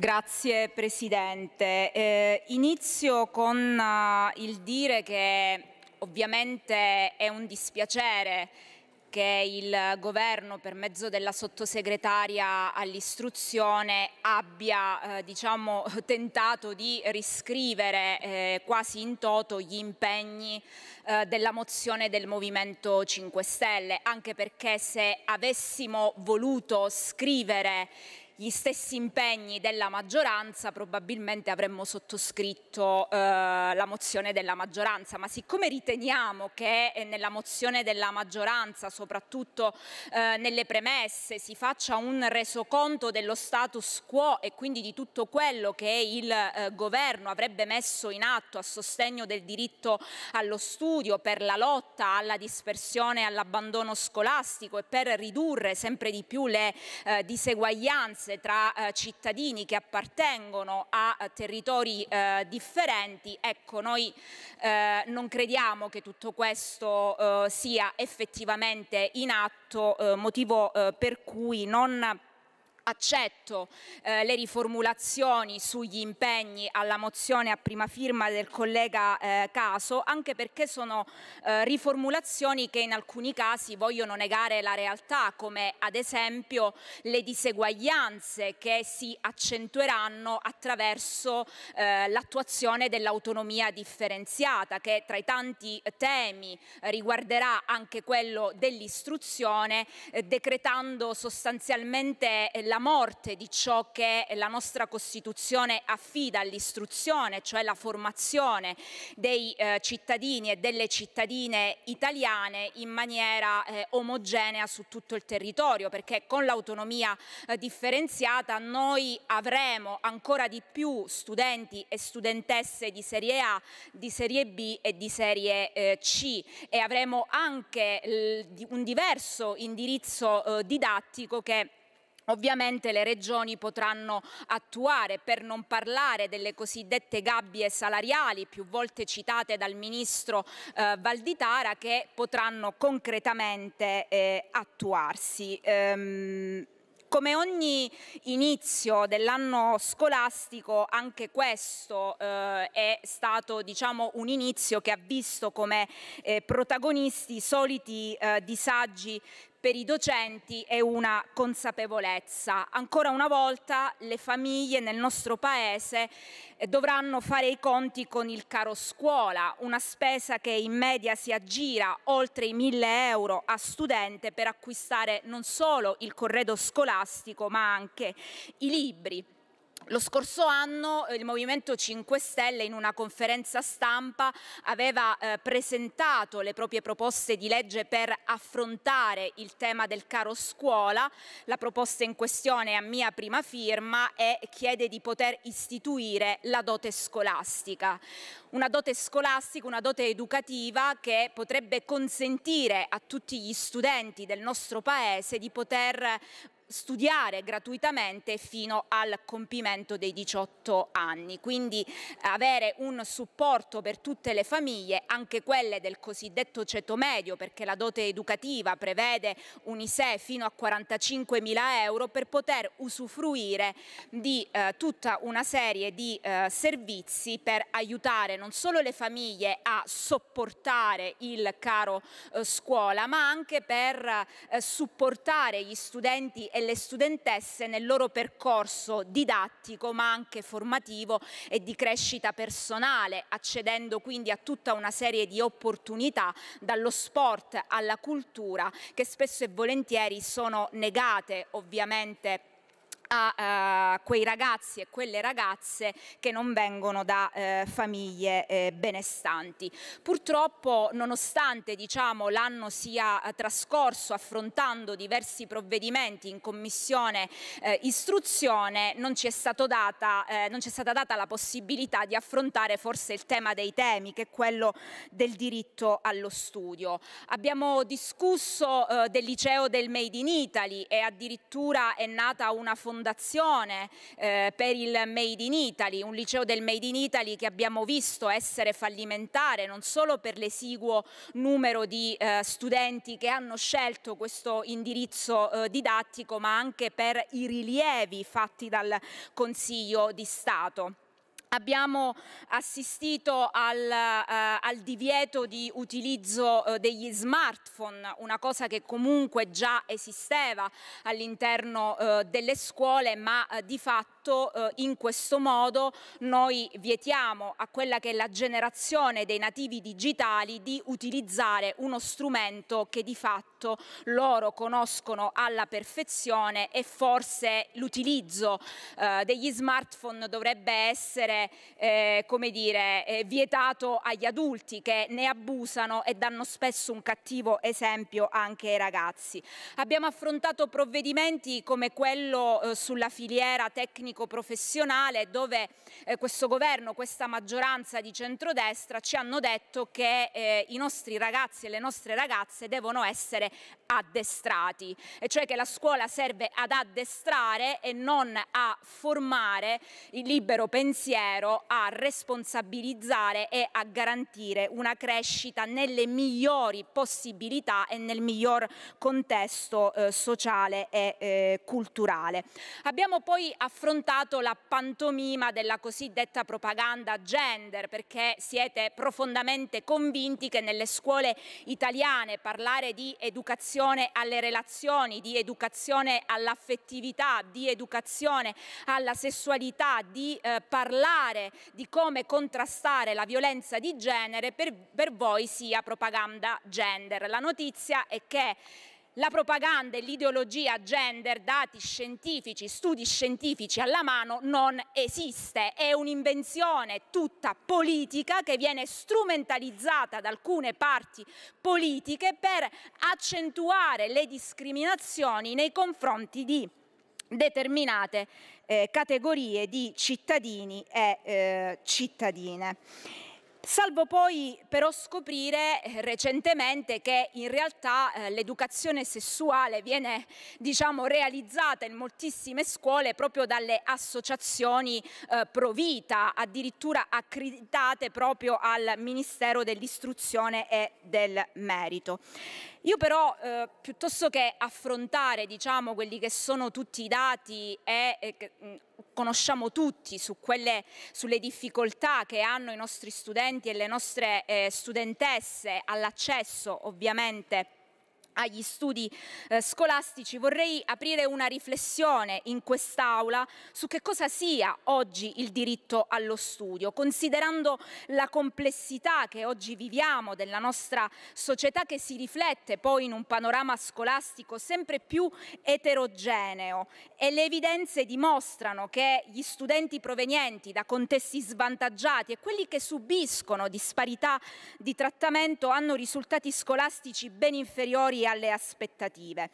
Grazie Presidente. Eh, inizio con uh, il dire che ovviamente è un dispiacere che il governo per mezzo della sottosegretaria all'istruzione abbia eh, diciamo, tentato di riscrivere eh, quasi in toto gli impegni eh, della mozione del Movimento 5 Stelle, anche perché se avessimo voluto scrivere gli stessi impegni della maggioranza probabilmente avremmo sottoscritto eh, la mozione della maggioranza, ma siccome riteniamo che eh, nella mozione della maggioranza, soprattutto eh, nelle premesse, si faccia un resoconto dello status quo e quindi di tutto quello che il eh, governo avrebbe messo in atto a sostegno del diritto allo studio, per la lotta alla dispersione e all'abbandono scolastico e per ridurre sempre di più le eh, diseguaglianze differenze tra eh, cittadini che appartengono a, a eh, territori eh, differenti, ecco noi eh, non crediamo che tutto questo eh, sia effettivamente in atto, eh, motivo per cui non accetto eh, le riformulazioni sugli impegni alla mozione a prima firma del collega eh, Caso, anche perché sono eh, riformulazioni che in alcuni casi vogliono negare la realtà, come ad esempio le diseguaglianze che si accentueranno attraverso eh, l'attuazione dell'autonomia differenziata, che tra i tanti temi riguarderà anche quello dell'istruzione, eh, decretando sostanzialmente eh, la morte di ciò che la nostra Costituzione affida all'istruzione, cioè la formazione dei eh, cittadini e delle cittadine italiane in maniera eh, omogenea su tutto il territorio, perché con l'autonomia eh, differenziata noi avremo ancora di più studenti e studentesse di serie A, di serie B e di serie eh, C e avremo anche un diverso indirizzo eh, didattico che Ovviamente le regioni potranno attuare, per non parlare delle cosiddette gabbie salariali, più volte citate dal ministro eh, Valditara, che potranno concretamente eh, attuarsi. Ehm... Come ogni inizio dell'anno scolastico, anche questo eh, è stato diciamo, un inizio che ha visto come eh, protagonisti soliti eh, disagi per i docenti è una consapevolezza. Ancora una volta le famiglie nel nostro Paese eh, dovranno fare i conti con il caro scuola, una spesa che in media si aggira oltre i 1000 euro a studente per acquistare non solo il corredo scolastico ma anche i libri. Lo scorso anno eh, il Movimento 5 Stelle in una conferenza stampa aveva eh, presentato le proprie proposte di legge per affrontare il tema del caro scuola. La proposta in questione è a mia prima firma e chiede di poter istituire la dote scolastica. Una dote scolastica, una dote educativa che potrebbe consentire a tutti gli studenti del nostro Paese di poter studiare gratuitamente fino al compimento dei 18 anni, quindi avere un supporto per tutte le famiglie, anche quelle del cosiddetto ceto medio, perché la dote educativa prevede un ISE fino a 45 mila euro per poter usufruire di eh, tutta una serie di eh, servizi per aiutare non solo le famiglie a sopportare il caro eh, scuola, ma anche per eh, supportare gli studenti e e le studentesse nel loro percorso didattico ma anche formativo e di crescita personale, accedendo quindi a tutta una serie di opportunità dallo sport alla cultura che spesso e volentieri sono negate ovviamente a eh, quei ragazzi e quelle ragazze che non vengono da eh, famiglie eh, benestanti. Purtroppo nonostante diciamo, l'anno sia eh, trascorso affrontando diversi provvedimenti in Commissione eh, Istruzione non ci, è data, eh, non ci è stata data la possibilità di affrontare forse il tema dei temi che è quello del diritto allo studio. Abbiamo discusso del liceo del Made in Italy e addirittura è nata una fondazione fondazione eh, per il Made in Italy, un liceo del Made in Italy che abbiamo visto essere fallimentare non solo per l'esiguo numero di eh, studenti che hanno scelto questo indirizzo eh, didattico, ma anche per i rilievi fatti dal Consiglio di Stato. Abbiamo assistito al, eh, al, divieto di utilizzo eh, degli smartphone, una cosa che comunque già esisteva all'interno eh, delle scuole, ma eh, di fatto eh, in questo modo noi vietiamo a quella che è la generazione dei nativi digitali di utilizzare uno strumento che di fatto loro conoscono alla perfezione e forse l'utilizzo eh, degli smartphone dovrebbe essere eh, come dire, eh, vietato agli adulti che ne abusano e danno spesso un cattivo esempio anche ai ragazzi. Abbiamo affrontato provvedimenti come quello eh, sulla filiera tecnico-professionale dove eh, questo governo, questa maggioranza di centrodestra ci hanno detto che eh, i nostri ragazzi e le nostre ragazze devono essere addestrati, e cioè che la scuola serve ad addestrare e non a formare il libero pensiero ovvero a responsabilizzare e a garantire una crescita nelle migliori possibilità e nel miglior contesto eh, sociale e eh, culturale. Abbiamo poi affrontato la pantomima della cosiddetta propaganda gender perché siete profondamente convinti che nelle scuole italiane parlare di educazione alle relazioni, di educazione all'affettività, di educazione alla sessualità, di eh, parlare parlare di come contrastare la violenza di genere per, per voi sia propaganda gender. La notizia è che la propaganda e l'ideologia gender, dati scientifici, studi scientifici alla mano, non esiste. È un'invenzione tutta politica che viene strumentalizzata da alcune parti politiche per accentuare le discriminazioni nei confronti di determinate eh, categorie di cittadini e eh, cittadine. Salvo poi però scoprire eh, recentemente che in realtà eh, l'educazione sessuale viene diciamo, realizzata in moltissime scuole proprio dalle associazioni eh, pro vita, addirittura accreditate proprio al Ministero dell'Istruzione e del Merito. Io però eh, piuttosto che affrontare diciamo, quelli che sono tutti i dati e eh, mm, conosciamo tutti, su quelle, sulle difficoltà che hanno i nostri studenti e le nostre eh, studentesse all'accesso ovviamente agli studi eh, scolastici, vorrei aprire una riflessione in quest'Aula su che cosa sia oggi il diritto allo studio, considerando la complessità che oggi viviamo della nostra società che si riflette poi in un panorama scolastico sempre più eterogeneo e le evidenze dimostrano che gli studenti provenienti da contesti svantaggiati e quelli che subiscono disparità di trattamento hanno risultati scolastici ben inferiori a alle aspettative.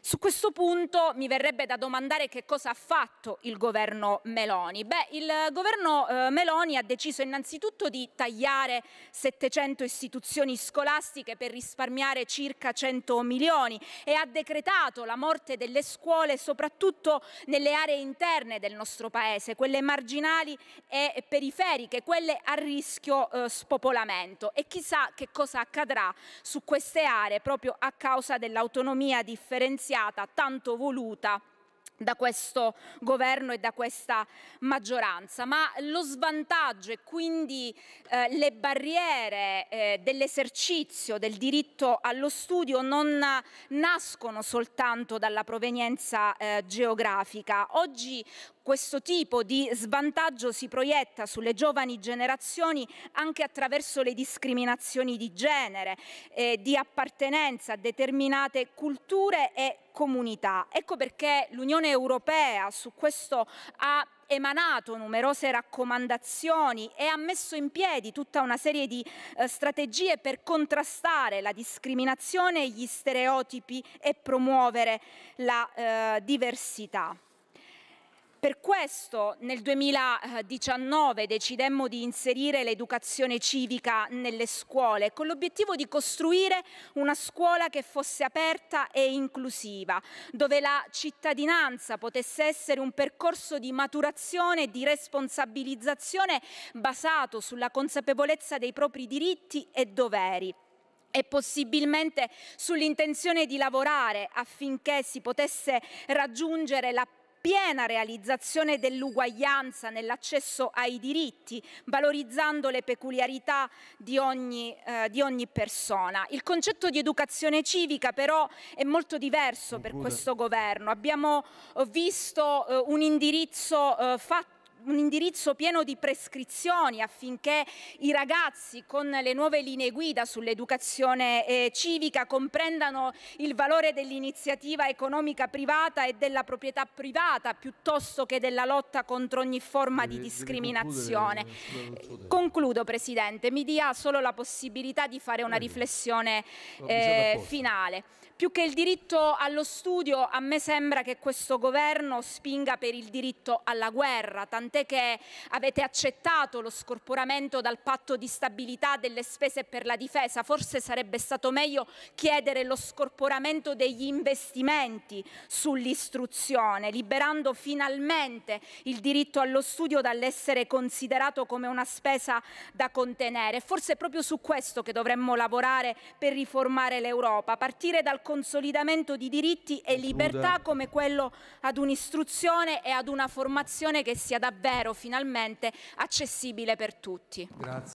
Su questo punto mi verrebbe da domandare che cosa ha fatto il governo Meloni. Beh, il governo eh, Meloni ha deciso innanzitutto di tagliare 700 istituzioni scolastiche per risparmiare circa 100 milioni e ha decretato la morte delle scuole soprattutto nelle aree interne del nostro paese, quelle marginali e periferiche, quelle a rischio eh, spopolamento e chissà che cosa accadrà su queste aree proprio a causa causa dell'autonomia differenziata tanto voluta da questo governo e da questa maggioranza, ma lo svantaggio e quindi eh, le barriere eh, dell'esercizio del diritto allo studio non nascono soltanto dalla provenienza eh, geografica. Oggi questo tipo di svantaggio si proietta sulle giovani generazioni anche attraverso le discriminazioni di genere, eh, di appartenenza a determinate culture e comunità. Ecco perché l'Unione Europea su questo ha emanato numerose raccomandazioni e ha messo in piedi tutta una serie di eh, strategie per contrastare la discriminazione e gli stereotipi e promuovere la eh, diversità. Per questo nel 2019 decidemmo di inserire l'educazione civica nelle scuole con l'obiettivo di costruire una scuola che fosse aperta e inclusiva, dove la cittadinanza potesse essere un percorso di maturazione e di responsabilizzazione basato sulla consapevolezza dei propri diritti e doveri e possibilmente sull'intenzione di lavorare affinché si potesse raggiungere la piena realizzazione dell'uguaglianza nell'accesso ai diritti, valorizzando le peculiarità di ogni, eh, di ogni, persona. Il concetto di educazione civica però è molto diverso per questo governo. Abbiamo eh, visto eh, un indirizzo eh, fatto un indirizzo pieno di prescrizioni affinché i ragazzi con le nuove linee guida sull'educazione eh, civica comprendano il valore dell'iniziativa economica privata e della proprietà privata piuttosto che della lotta contro ogni forma di discriminazione. Concludo Presidente, mi dia solo la possibilità di fare una riflessione eh, finale. Più che il diritto allo studio, a me sembra che questo governo spinga per il diritto alla guerra, tant'è evidente che avete accettato lo scorporamento dal patto di stabilità delle spese per la difesa, forse sarebbe stato meglio chiedere lo scorporamento degli investimenti sull'istruzione, liberando finalmente il diritto allo studio dall'essere considerato come una spesa da contenere. Forse è proprio su questo che dovremmo lavorare per riformare l'Europa, partire dal consolidamento di diritti e libertà come quello ad un'istruzione e ad una formazione che sia davvero davvero finalmente accessibile per tutti. Grazie.